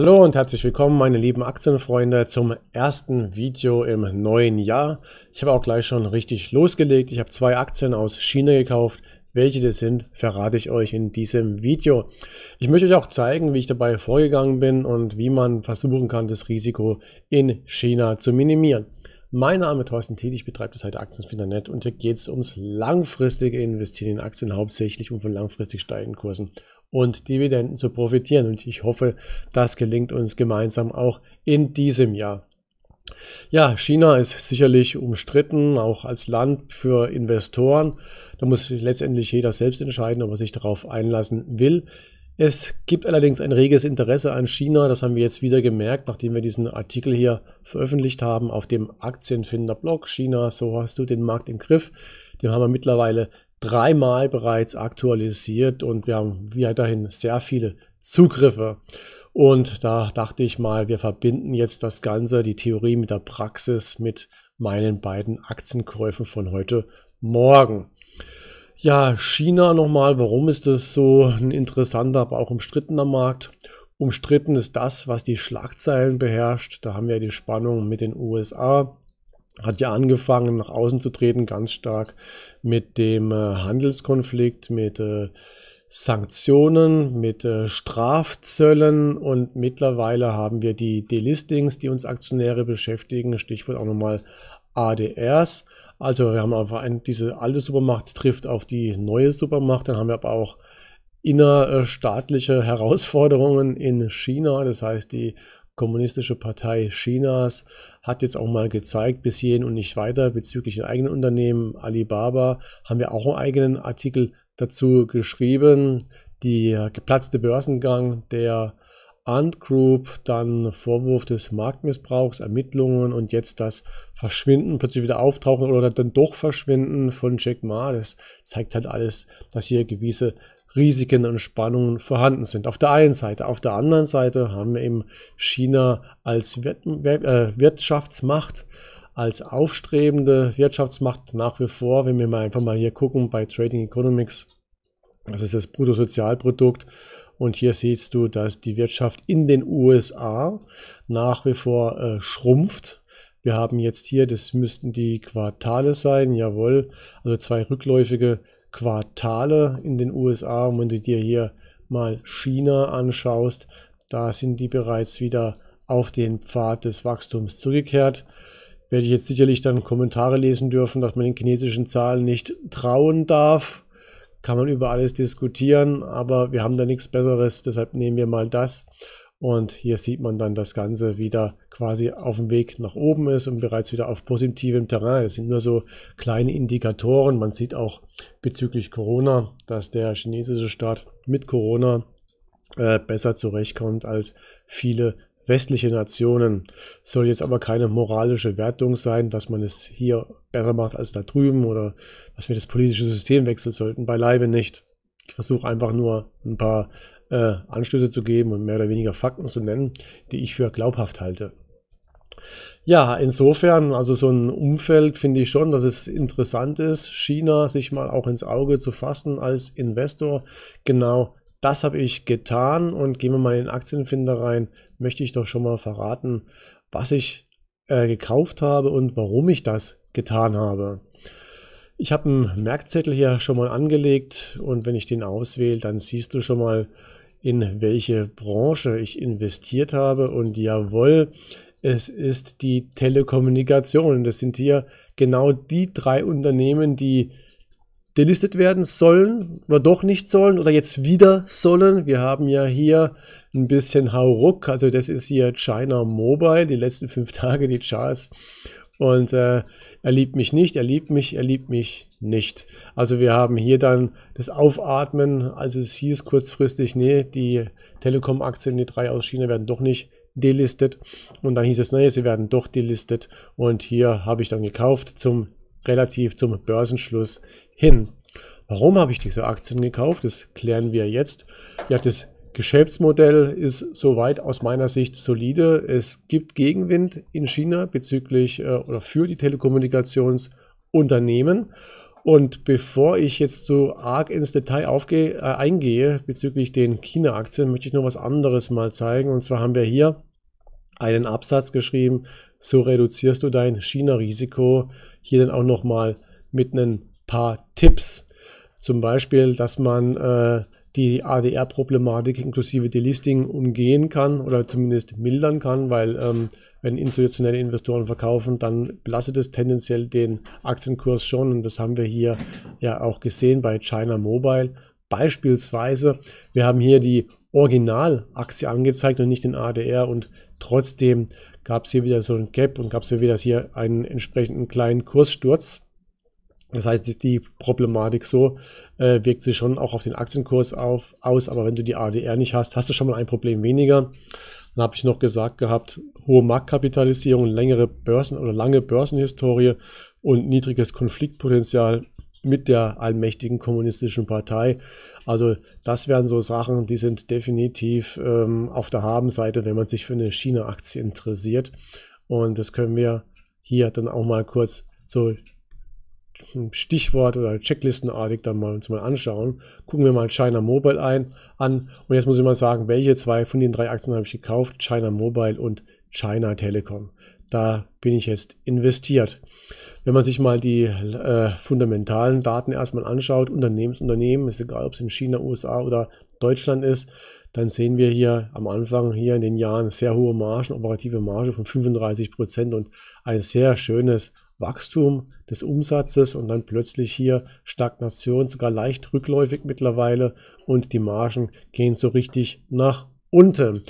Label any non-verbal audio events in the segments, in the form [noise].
Hallo und herzlich willkommen, meine lieben Aktienfreunde, zum ersten Video im neuen Jahr. Ich habe auch gleich schon richtig losgelegt. Ich habe zwei Aktien aus China gekauft. Welche das sind, verrate ich euch in diesem Video. Ich möchte euch auch zeigen, wie ich dabei vorgegangen bin und wie man versuchen kann, das Risiko in China zu minimieren. Mein Name ist Thorsten Thiel, ich betreibe das Seite halt Aktienfindernet und hier geht es ums langfristige Investieren in Aktien, hauptsächlich um von langfristig steigenden Kursen und Dividenden zu profitieren. Und ich hoffe, das gelingt uns gemeinsam auch in diesem Jahr. Ja, China ist sicherlich umstritten, auch als Land für Investoren. Da muss letztendlich jeder selbst entscheiden, ob er sich darauf einlassen will. Es gibt allerdings ein reges Interesse an China, das haben wir jetzt wieder gemerkt, nachdem wir diesen Artikel hier veröffentlicht haben auf dem Aktienfinder-Blog. China, so hast du den Markt im Griff. Den haben wir mittlerweile dreimal bereits aktualisiert und wir haben weiterhin sehr viele Zugriffe. Und da dachte ich mal, wir verbinden jetzt das Ganze, die Theorie mit der Praxis, mit meinen beiden Aktienkäufen von heute Morgen. Ja, China nochmal, warum ist das so ein interessanter, aber auch umstrittener Markt? Umstritten ist das, was die Schlagzeilen beherrscht. Da haben wir die Spannung mit den USA hat ja angefangen, nach außen zu treten, ganz stark mit dem äh, Handelskonflikt, mit äh, Sanktionen, mit äh, Strafzöllen und mittlerweile haben wir die Delistings, die uns Aktionäre beschäftigen, Stichwort auch nochmal ADRs. Also wir haben einfach ein, diese alte Supermacht trifft auf die neue Supermacht, dann haben wir aber auch innerstaatliche Herausforderungen in China, das heißt die Kommunistische Partei Chinas hat jetzt auch mal gezeigt, bis hierhin und nicht weiter, bezüglich den eigenen Unternehmen Alibaba haben wir auch einen eigenen Artikel dazu geschrieben. Die geplatzte Börsengang der Ant Group, dann Vorwurf des Marktmissbrauchs, Ermittlungen und jetzt das Verschwinden, plötzlich wieder auftauchen oder dann doch Verschwinden von Jack Ma. Das zeigt halt alles, dass hier gewisse Risiken und Spannungen vorhanden sind. Auf der einen Seite. Auf der anderen Seite haben wir eben China als äh, Wirtschaftsmacht, als aufstrebende Wirtschaftsmacht nach wie vor. Wenn wir mal einfach mal hier gucken bei Trading Economics, das ist das Bruttosozialprodukt. Und hier siehst du, dass die Wirtschaft in den USA nach wie vor äh, schrumpft. Wir haben jetzt hier, das müssten die Quartale sein, jawohl, also zwei rückläufige Quartale in den USA. Und wenn du dir hier mal China anschaust, da sind die bereits wieder auf den Pfad des Wachstums zurückgekehrt. Werde ich jetzt sicherlich dann Kommentare lesen dürfen, dass man den chinesischen Zahlen nicht trauen darf. Kann man über alles diskutieren, aber wir haben da nichts Besseres, deshalb nehmen wir mal das. Und hier sieht man dann das Ganze wieder quasi auf dem Weg nach oben ist und bereits wieder auf positivem Terrain. Das sind nur so kleine Indikatoren. Man sieht auch bezüglich Corona, dass der chinesische Staat mit Corona äh, besser zurechtkommt als viele westliche Nationen. Soll jetzt aber keine moralische Wertung sein, dass man es hier besser macht als da drüben oder dass wir das politische System wechseln sollten. Beileibe nicht. Ich versuche einfach nur ein paar äh, Anstöße zu geben und mehr oder weniger Fakten zu nennen, die ich für glaubhaft halte. Ja, insofern, also so ein Umfeld finde ich schon, dass es interessant ist, China sich mal auch ins Auge zu fassen als Investor. Genau das habe ich getan und gehen wir mal in den Aktienfinder rein, möchte ich doch schon mal verraten, was ich äh, gekauft habe und warum ich das getan habe. Ich habe einen Merkzettel hier schon mal angelegt und wenn ich den auswähle, dann siehst du schon mal, in welche Branche ich investiert habe. Und jawohl, es ist die Telekommunikation. Das sind hier genau die drei Unternehmen, die delistet werden sollen oder doch nicht sollen oder jetzt wieder sollen. Wir haben ja hier ein bisschen Hauruck. Also das ist hier China Mobile, die letzten fünf Tage die Charts und äh, er liebt mich nicht, er liebt mich, er liebt mich nicht. Also wir haben hier dann das Aufatmen, als es hieß kurzfristig, nee, die Telekom-Aktien, die drei aus China werden doch nicht delistet. Und dann hieß es, nee, sie werden doch delistet. Und hier habe ich dann gekauft zum relativ zum Börsenschluss hin. Warum habe ich diese Aktien gekauft? Das klären wir jetzt. Ja, das Geschäftsmodell ist soweit aus meiner Sicht solide. Es gibt Gegenwind in China bezüglich äh, oder für die Telekommunikationsunternehmen. Und bevor ich jetzt so arg ins Detail aufgehe, äh, eingehe bezüglich den China-Aktien, möchte ich noch was anderes mal zeigen. Und zwar haben wir hier einen Absatz geschrieben, so reduzierst du dein China-Risiko. Hier dann auch nochmal mit ein paar Tipps zum Beispiel, dass man äh, die ADR-Problematik inklusive Delisting umgehen kann oder zumindest mildern kann, weil ähm, wenn institutionelle Investoren verkaufen, dann belastet es tendenziell den Aktienkurs schon und das haben wir hier ja auch gesehen bei China Mobile. Beispielsweise, wir haben hier die Originalaktie angezeigt und nicht den ADR und trotzdem gab es hier wieder so ein Gap und gab es hier wieder hier einen entsprechenden kleinen Kurssturz. Das heißt, die Problematik so äh, wirkt sich schon auch auf den Aktienkurs auf, aus, aber wenn du die ADR nicht hast, hast du schon mal ein Problem weniger. Dann habe ich noch gesagt gehabt, hohe Marktkapitalisierung, längere Börsen oder lange Börsenhistorie und niedriges Konfliktpotenzial mit der allmächtigen kommunistischen Partei. Also das wären so Sachen, die sind definitiv ähm, auf der Habenseite, wenn man sich für eine China-Aktie interessiert. Und das können wir hier dann auch mal kurz so Stichwort oder checklistenartig dann mal uns mal anschauen. Gucken wir mal China Mobile ein, an. Und jetzt muss ich mal sagen, welche zwei von den drei Aktien habe ich gekauft? China Mobile und China Telekom. Da bin ich jetzt investiert. Wenn man sich mal die äh, fundamentalen Daten erstmal anschaut, Unternehmensunternehmen, ist egal, ob es in China, USA oder Deutschland ist, dann sehen wir hier am Anfang hier in den Jahren sehr hohe Margen, operative Marge von 35 Prozent und ein sehr schönes Wachstum des Umsatzes und dann plötzlich hier Stagnation, sogar leicht rückläufig mittlerweile und die Margen gehen so richtig nach unten.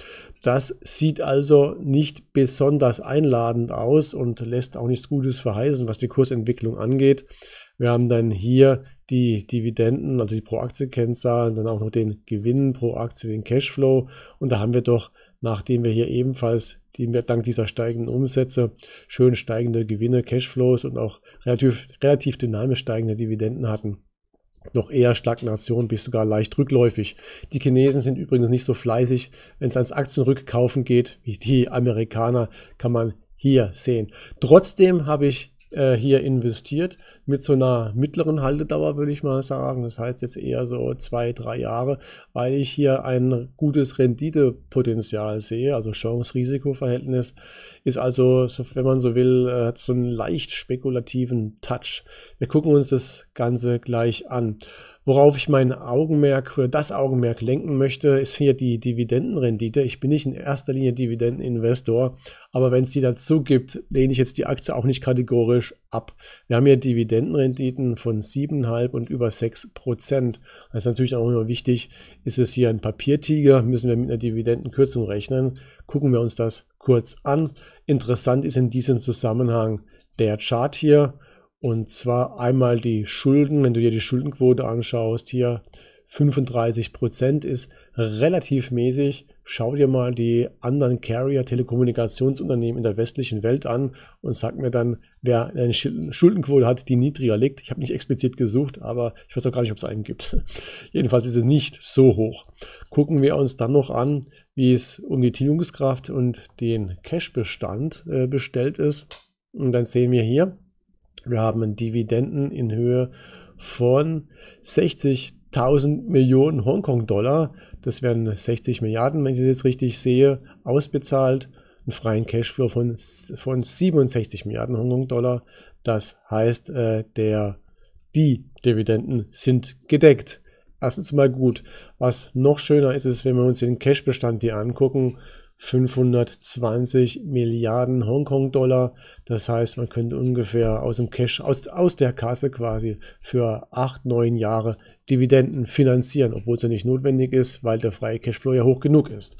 Das sieht also nicht besonders einladend aus und lässt auch nichts Gutes verheißen, was die Kursentwicklung angeht. Wir haben dann hier die Dividenden, also die Pro-Aktie-Kennzahlen, dann auch noch den Gewinn pro Aktie, den Cashflow und da haben wir doch nachdem wir hier ebenfalls die, dank dieser steigenden Umsätze schön steigende Gewinne, Cashflows und auch relativ, relativ dynamisch steigende Dividenden hatten noch eher Stagnation bis sogar leicht rückläufig. Die Chinesen sind übrigens nicht so fleißig, wenn es ans Aktienrückkaufen geht, wie die Amerikaner, kann man hier sehen. Trotzdem habe ich äh, hier investiert mit so einer mittleren Haltedauer, würde ich mal sagen. Das heißt jetzt eher so zwei, drei Jahre, weil ich hier ein gutes Renditepotenzial sehe. Also Chance-Risiko-Verhältnis ist also, wenn man so will, äh, hat so einen leicht spekulativen Touch. Wir gucken uns das Ganze gleich an. Worauf ich mein Augenmerk oder das Augenmerk lenken möchte, ist hier die Dividendenrendite. Ich bin nicht in erster Linie Dividendeninvestor, aber wenn es die dazu gibt, lehne ich jetzt die Aktie auch nicht kategorisch ab. Wir haben hier Dividendenrenditen von 7,5 und über 6 Prozent. Das ist natürlich auch immer wichtig. Ist es hier ein Papiertiger? Müssen wir mit einer Dividendenkürzung rechnen? Gucken wir uns das kurz an. Interessant ist in diesem Zusammenhang der Chart hier. Und zwar einmal die Schulden, wenn du dir die Schuldenquote anschaust, hier 35% Prozent ist relativ mäßig. Schau dir mal die anderen Carrier-Telekommunikationsunternehmen in der westlichen Welt an und sag mir dann, wer eine Schuldenquote hat, die niedriger liegt. Ich habe nicht explizit gesucht, aber ich weiß auch gar nicht, ob es einen gibt. [laughs] Jedenfalls ist es nicht so hoch. Gucken wir uns dann noch an, wie es um die Tilgungskraft und den Cash-Bestand äh, bestellt ist. Und dann sehen wir hier, wir haben einen Dividenden in Höhe von 60.000 Millionen Hongkong-Dollar, das wären 60 Milliarden, wenn ich das jetzt richtig sehe, ausbezahlt. Einen freien Cashflow von, von 67 Milliarden Hongkong-Dollar. Das heißt, äh, der, die Dividenden sind gedeckt. Erstens mal gut. Was noch schöner ist, ist, wenn wir uns den Cash-Bestand hier angucken, 520 Milliarden Hongkong-Dollar. Das heißt, man könnte ungefähr aus dem Cash, aus, aus der Kasse quasi für acht, neun Jahre Dividenden finanzieren, obwohl es ja nicht notwendig ist, weil der freie Cashflow ja hoch genug ist.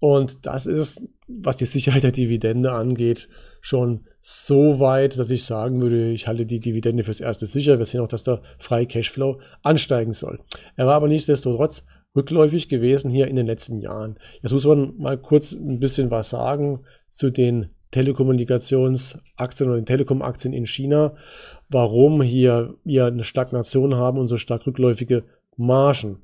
Und das ist, was die Sicherheit der Dividende angeht, schon so weit, dass ich sagen würde, ich halte die Dividende fürs Erste sicher. Wir sehen auch, dass der freie Cashflow ansteigen soll. Er war aber nichtsdestotrotz rückläufig gewesen hier in den letzten Jahren. Jetzt muss man mal kurz ein bisschen was sagen zu den Telekommunikationsaktien oder den Telekom-Aktien in China, warum hier wir eine Stagnation haben und so stark rückläufige Margen.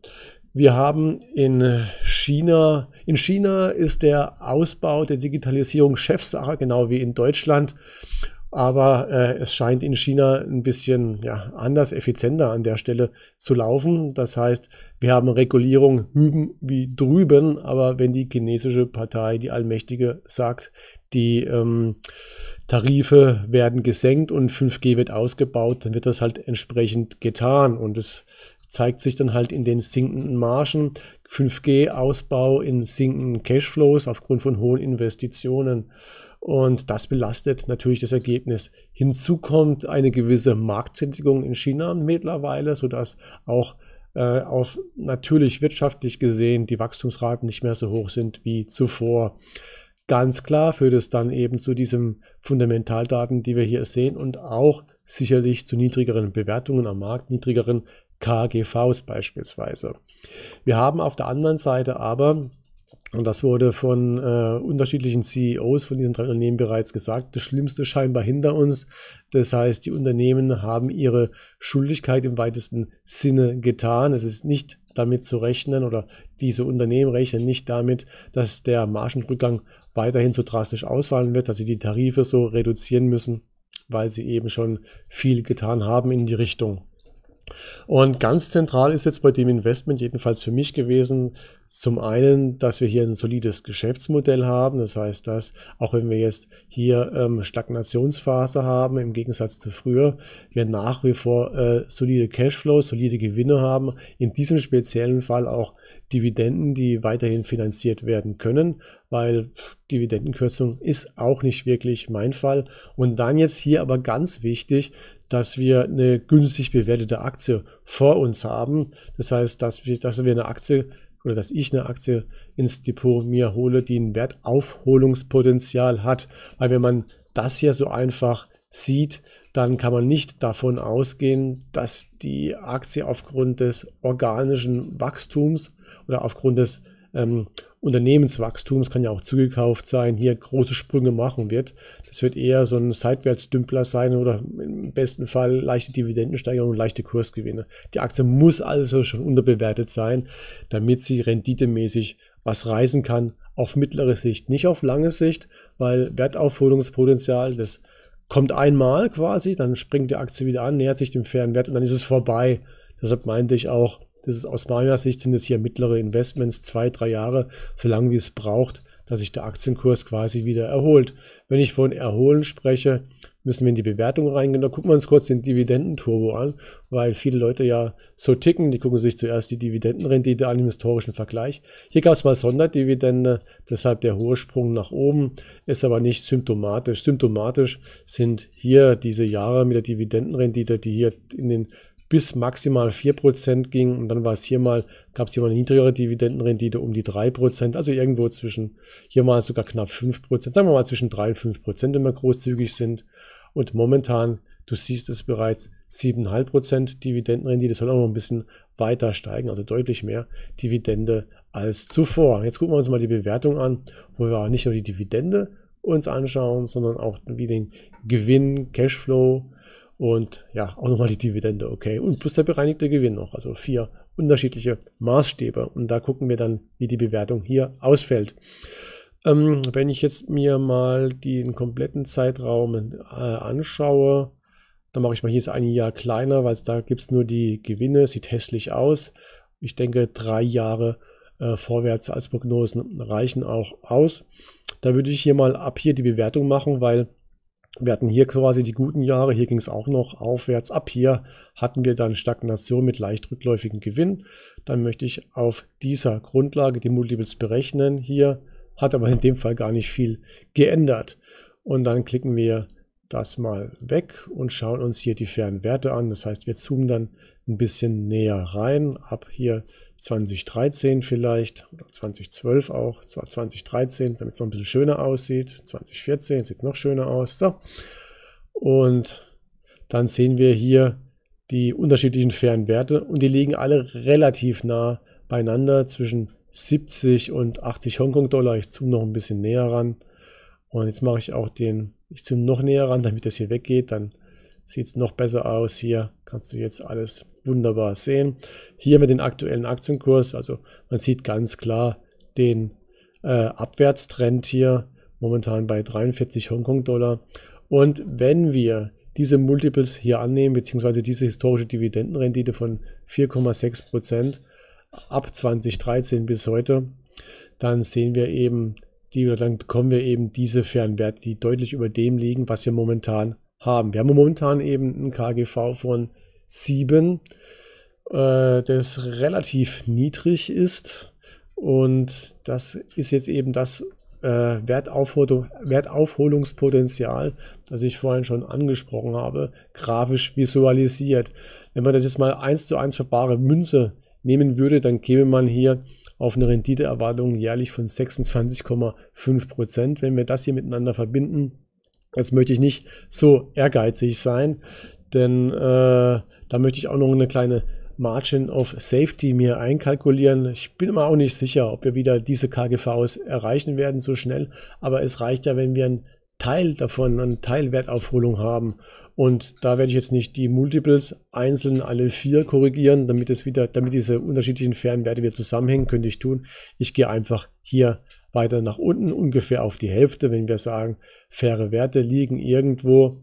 Wir haben in China, in China ist der Ausbau der Digitalisierung Chefsache, genau wie in Deutschland. Aber äh, es scheint in China ein bisschen ja, anders, effizienter an der Stelle zu laufen. Das heißt, wir haben Regulierung hüben wie drüben, aber wenn die chinesische Partei, die Allmächtige, sagt, die ähm, Tarife werden gesenkt und 5G wird ausgebaut, dann wird das halt entsprechend getan. Und es zeigt sich dann halt in den sinkenden Margen, 5G-Ausbau in sinkenden Cashflows aufgrund von hohen Investitionen. Und das belastet natürlich das Ergebnis. Hinzu kommt eine gewisse Marktsättigung in China mittlerweile, sodass auch äh, auf natürlich wirtschaftlich gesehen die Wachstumsraten nicht mehr so hoch sind wie zuvor. Ganz klar führt es dann eben zu diesen Fundamentaldaten, die wir hier sehen und auch sicherlich zu niedrigeren Bewertungen am Markt, niedrigeren KGVs beispielsweise. Wir haben auf der anderen Seite aber und das wurde von äh, unterschiedlichen CEOs von diesen drei Unternehmen bereits gesagt. Das Schlimmste scheinbar hinter uns. Das heißt, die Unternehmen haben ihre Schuldigkeit im weitesten Sinne getan. Es ist nicht damit zu rechnen oder diese Unternehmen rechnen nicht damit, dass der Margenrückgang weiterhin so drastisch ausfallen wird, dass sie die Tarife so reduzieren müssen, weil sie eben schon viel getan haben in die Richtung. Und ganz zentral ist jetzt bei dem Investment jedenfalls für mich gewesen, zum einen, dass wir hier ein solides Geschäftsmodell haben, das heißt, dass auch wenn wir jetzt hier ähm, Stagnationsphase haben, im Gegensatz zu früher, wir nach wie vor äh, solide Cashflows, solide Gewinne haben, in diesem speziellen Fall auch Dividenden, die weiterhin finanziert werden können, weil pff, Dividendenkürzung ist auch nicht wirklich mein Fall. Und dann jetzt hier aber ganz wichtig, dass wir eine günstig bewertete Aktie vor uns haben. Das heißt, dass wir, dass wir eine Aktie oder dass ich eine Aktie ins Depot mir hole, die ein Wertaufholungspotenzial hat. Weil wenn man das hier so einfach sieht, dann kann man nicht davon ausgehen, dass die Aktie aufgrund des organischen Wachstums oder aufgrund des ähm, Unternehmenswachstum, es kann ja auch zugekauft sein, hier große Sprünge machen wird. Das wird eher so ein Seitwärtsdümpler sein oder im besten Fall leichte Dividendensteigerung, leichte Kursgewinne. Die Aktie muss also schon unterbewertet sein, damit sie renditemäßig was reißen kann, auf mittlere Sicht, nicht auf lange Sicht, weil Wertaufholungspotenzial, das kommt einmal quasi, dann springt die Aktie wieder an, nähert sich dem fairen Wert und dann ist es vorbei. Deshalb meinte ich auch, das ist aus meiner Sicht sind es hier mittlere Investments, zwei, drei Jahre, so lange wie es braucht, dass sich der Aktienkurs quasi wieder erholt. Wenn ich von erholen spreche, müssen wir in die Bewertung reingehen. Da gucken wir uns kurz den Dividendenturbo an, weil viele Leute ja so ticken. Die gucken sich zuerst die Dividendenrendite an im historischen Vergleich. Hier gab es mal Sonderdividende, deshalb der hohe Sprung nach oben ist aber nicht symptomatisch. Symptomatisch sind hier diese Jahre mit der Dividendenrendite, die hier in den bis maximal 4% ging und dann war es hier mal, gab es hier mal eine niedrigere Dividendenrendite um die 3%, also irgendwo zwischen, hier mal sogar knapp 5%, sagen wir mal zwischen 3 und 5%, wenn wir großzügig sind. Und momentan, du siehst es bereits, 7,5% Dividendenrendite, soll auch noch ein bisschen weiter steigen, also deutlich mehr Dividende als zuvor. Jetzt gucken wir uns mal die Bewertung an, wo wir auch nicht nur die Dividende uns anschauen, sondern auch wie den Gewinn, Cashflow, und ja, auch nochmal die Dividende, okay. Und plus der bereinigte Gewinn noch. Also vier unterschiedliche Maßstäbe. Und da gucken wir dann, wie die Bewertung hier ausfällt. Ähm, wenn ich jetzt mir mal den kompletten Zeitraum äh, anschaue, dann mache ich mal hier ist ein Jahr kleiner, weil da gibt es nur die Gewinne, sieht hässlich aus. Ich denke, drei Jahre äh, vorwärts als Prognosen reichen auch aus. Da würde ich hier mal ab hier die Bewertung machen, weil wir hatten hier quasi die guten Jahre, hier ging es auch noch aufwärts. Ab hier hatten wir dann Stagnation mit leicht rückläufigem Gewinn. Dann möchte ich auf dieser Grundlage die Multiples berechnen. Hier hat aber in dem Fall gar nicht viel geändert. Und dann klicken wir das mal weg und schauen uns hier die Werte an. Das heißt, wir zoomen dann ein bisschen näher rein, ab hier 2013 vielleicht oder 2012 auch, 2013, damit es noch ein bisschen schöner aussieht. 2014 sieht es noch schöner aus. So. Und dann sehen wir hier die unterschiedlichen Werte und die liegen alle relativ nah beieinander zwischen 70 und 80 Hongkong-Dollar. Ich zoome noch ein bisschen näher ran. Und jetzt mache ich auch den, ich zoome noch näher ran, damit das hier weggeht, dann sieht es noch besser aus. Hier kannst du jetzt alles wunderbar sehen. Hier mit dem aktuellen Aktienkurs, also man sieht ganz klar den äh, Abwärtstrend hier, momentan bei 43 Hongkong-Dollar. Und wenn wir diese Multiples hier annehmen, beziehungsweise diese historische Dividendenrendite von 4,6% ab 2013 bis heute, dann sehen wir eben die dann bekommen wir eben diese Fernwerte, die deutlich über dem liegen, was wir momentan haben. Wir haben momentan eben einen KGV von 7, äh, das relativ niedrig ist. Und das ist jetzt eben das äh, Wertaufholung, Wertaufholungspotenzial, das ich vorhin schon angesprochen habe, grafisch visualisiert. Wenn man das jetzt mal eins zu eins für bare Münze nehmen würde, dann käme man hier auf eine Renditeerwartung jährlich von 26,5 Prozent. Wenn wir das hier miteinander verbinden, jetzt möchte ich nicht so ehrgeizig sein, denn äh, da möchte ich auch noch eine kleine Margin of Safety mir einkalkulieren. Ich bin mir auch nicht sicher, ob wir wieder diese KGVs erreichen werden so schnell, aber es reicht ja, wenn wir ein Teil davon, einen Teilwertaufholung haben. Und da werde ich jetzt nicht die Multiples einzeln alle vier korrigieren, damit es wieder, damit diese unterschiedlichen Fernwerte wieder zusammenhängen, könnte ich tun. Ich gehe einfach hier weiter nach unten, ungefähr auf die Hälfte, wenn wir sagen, faire Werte liegen irgendwo.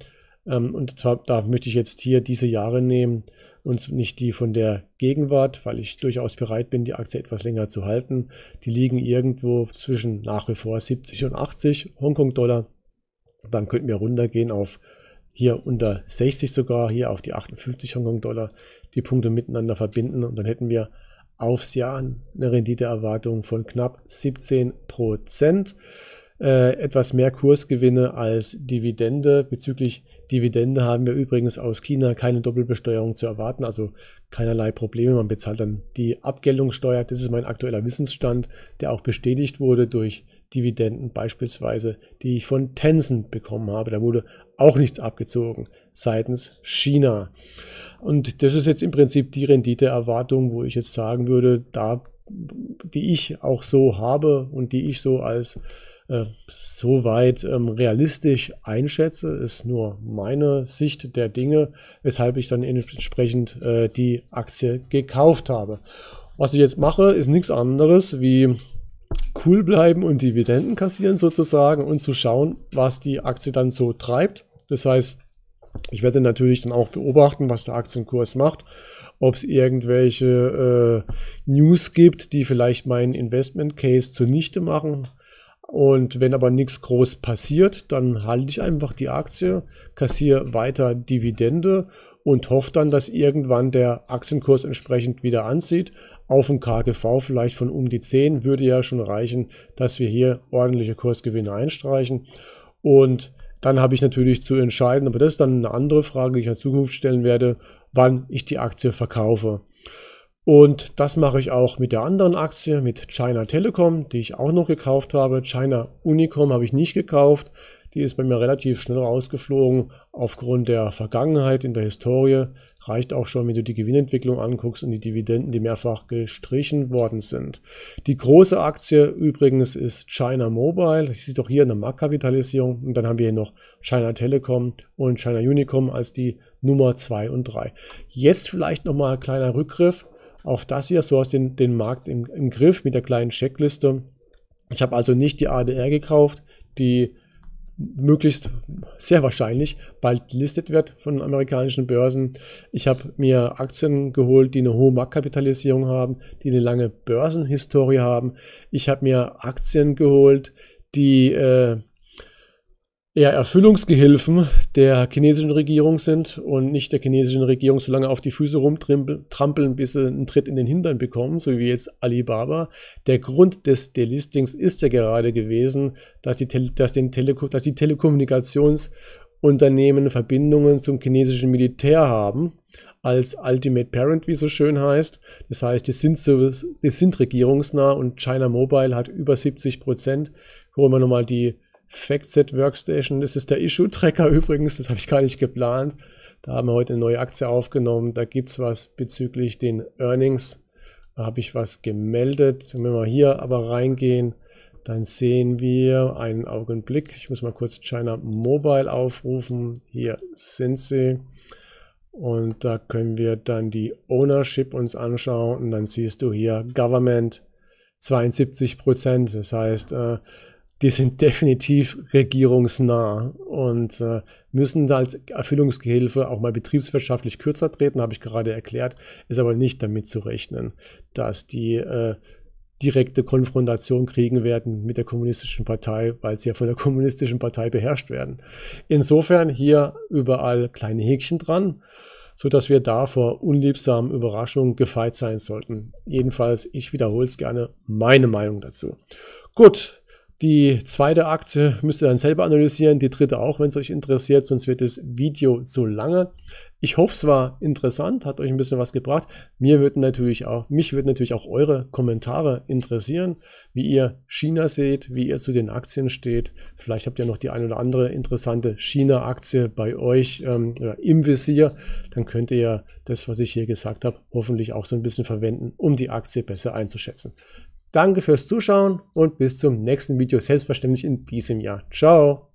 Ähm, und zwar, da möchte ich jetzt hier diese Jahre nehmen und nicht die von der Gegenwart, weil ich durchaus bereit bin, die Aktie etwas länger zu halten. Die liegen irgendwo zwischen nach wie vor 70 und 80 Hongkong-Dollar. Dann könnten wir runtergehen auf hier unter 60 sogar, hier auf die 58 Hongkong-Dollar, die Punkte miteinander verbinden und dann hätten wir aufs Jahr eine Renditeerwartung von knapp 17 Prozent. Äh, etwas mehr Kursgewinne als Dividende. Bezüglich Dividende haben wir übrigens aus China keine Doppelbesteuerung zu erwarten, also keinerlei Probleme. Man bezahlt dann die Abgeltungssteuer. Das ist mein aktueller Wissensstand, der auch bestätigt wurde durch Dividenden beispielsweise, die ich von Tencent bekommen habe. Da wurde auch nichts abgezogen seitens China. Und das ist jetzt im Prinzip die Renditeerwartung, wo ich jetzt sagen würde, da, die ich auch so habe und die ich so als äh, soweit ähm, realistisch einschätze, ist nur meine Sicht der Dinge, weshalb ich dann entsprechend äh, die Aktie gekauft habe. Was ich jetzt mache, ist nichts anderes wie cool bleiben und Dividenden kassieren sozusagen und zu schauen, was die Aktie dann so treibt. Das heißt, ich werde natürlich dann auch beobachten, was der Aktienkurs macht, ob es irgendwelche äh, News gibt, die vielleicht meinen Investment Case zunichte machen. Und wenn aber nichts groß passiert, dann halte ich einfach die Aktie, kassiere weiter Dividende und hoffe dann, dass irgendwann der Aktienkurs entsprechend wieder anzieht auf dem KGV vielleicht von um die 10 würde ja schon reichen, dass wir hier ordentliche Kursgewinne einstreichen. Und dann habe ich natürlich zu entscheiden, aber das ist dann eine andere Frage, die ich in Zukunft stellen werde, wann ich die Aktie verkaufe. Und das mache ich auch mit der anderen Aktie, mit China Telekom, die ich auch noch gekauft habe. China Unicom habe ich nicht gekauft. Die ist bei mir relativ schnell rausgeflogen aufgrund der Vergangenheit in der Historie. Reicht auch schon, wenn du die Gewinnentwicklung anguckst und die Dividenden, die mehrfach gestrichen worden sind. Die große Aktie übrigens ist China Mobile. Das sieht doch hier eine Marktkapitalisierung. Und dann haben wir hier noch China Telekom und China Unicom als die Nummer 2 und 3. Jetzt vielleicht nochmal ein kleiner Rückgriff auf das hier. So hast du den, den Markt im, im Griff mit der kleinen Checkliste. Ich habe also nicht die ADR gekauft, die möglichst sehr wahrscheinlich bald gelistet wird von amerikanischen Börsen. Ich habe mir Aktien geholt, die eine hohe Marktkapitalisierung haben, die eine lange Börsenhistorie haben. Ich habe mir Aktien geholt, die äh, ja, Erfüllungsgehilfen der chinesischen Regierung sind und nicht der chinesischen Regierung so lange auf die Füße rumtrampeln, bis sie einen Tritt in den Hintern bekommen, so wie jetzt Alibaba. Der Grund des Delistings ist ja gerade gewesen, dass die, Tele dass den Teleko dass die Telekommunikationsunternehmen Verbindungen zum chinesischen Militär haben, als Ultimate Parent, wie es so schön heißt. Das heißt, die sind, so, die sind regierungsnah und China Mobile hat über 70 Prozent. Holen wir nochmal die FactSet Workstation, das ist der Issue-Tracker [laughs] übrigens, das habe ich gar nicht geplant. Da haben wir heute eine neue Aktie aufgenommen. Da gibt es was bezüglich den Earnings. Da habe ich was gemeldet. Wenn wir hier aber reingehen, dann sehen wir einen Augenblick. Ich muss mal kurz China Mobile aufrufen. Hier sind sie. Und da können wir dann die Ownership uns anschauen. Und dann siehst du hier Government 72 Prozent. Das heißt, äh, die sind definitiv regierungsnah und äh, müssen da als Erfüllungsgehilfe auch mal betriebswirtschaftlich kürzer treten, habe ich gerade erklärt, ist aber nicht damit zu rechnen, dass die äh, direkte Konfrontation kriegen werden mit der kommunistischen Partei, weil sie ja von der [laughs] kommunistischen Partei beherrscht werden. Insofern hier überall kleine Häkchen dran, sodass wir da vor unliebsamen Überraschungen gefeit sein sollten. Jedenfalls, ich wiederhole es gerne, meine Meinung dazu. Gut, die zweite Aktie müsst ihr dann selber analysieren, die dritte auch, wenn es euch interessiert, sonst wird das Video zu lange. Ich hoffe, es war interessant, hat euch ein bisschen was gebracht. Mir wird natürlich auch, mich würden natürlich auch eure Kommentare interessieren, wie ihr China seht, wie ihr zu den Aktien steht. Vielleicht habt ihr noch die ein oder andere interessante China-Aktie bei euch ähm, im Visier. Dann könnt ihr das, was ich hier gesagt habe, hoffentlich auch so ein bisschen verwenden, um die Aktie besser einzuschätzen. Danke fürs Zuschauen und bis zum nächsten Video, selbstverständlich in diesem Jahr. Ciao!